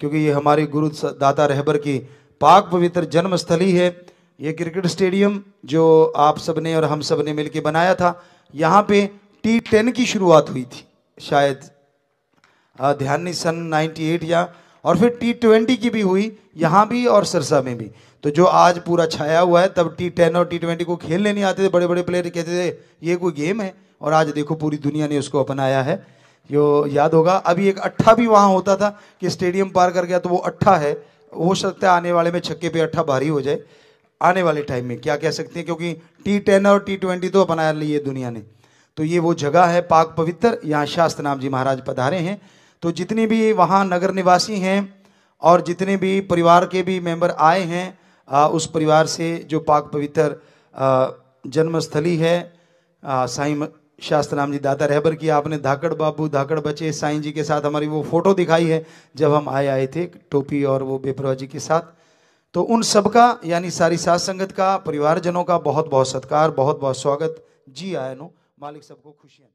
क्योंकि ये हमारे गुरु दाता रहबर की पाक पवित्र जन्मस्थली है ये क्रिकेट स्टेडियम जो आप सब ने और हम सब ने मिल बनाया था यहाँ पे टी टेन की शुरुआत हुई थी शायद ध्यान नहीं सन 98 या और फिर टी ट्वेंटी की भी हुई यहाँ भी और सरसा में भी तो जो आज पूरा छाया हुआ है तब टी टेन और टी ट्वेंटी को खेलने नहीं आते थे बड़े बड़े प्लेयर कहते थे ये कोई गेम है और आज देखो पूरी दुनिया ने उसको अपनाया है जो याद होगा अभी एक अट्ठा भी वहाँ होता था कि स्टेडियम पार कर गया तो वो अट्ठा है हो सकता है आने वाले में छक्के पे अट्ठा भारी हो जाए आने वाले टाइम में क्या कह सकते हैं क्योंकि टी टेन और टी ट्वेंटी तो अपना ली है दुनिया ने तो ये वो जगह है पाक पवित्र यहाँ शास्त्र नाम जी महाराज पधारे हैं तो जितने भी वहाँ नगर निवासी हैं और जितने भी परिवार के भी मेंबर आए हैं आ, उस परिवार से जो पाक पवित्र जन्मस्थली है साईं शास्त्र नाम जी दादा रहबर की आपने धाकड़ बाबू धाकड़ बचे साईं जी के साथ हमारी वो फोटो दिखाई है जब हम आए आए थे टोपी और वो बेपरवा जी के साथ तो उन सबका यानी सारी सास संगत का परिवारजनों का बहुत बहुत सत्कार बहुत बहुत स्वागत जी आयनो मालिक सबको खुशियाँ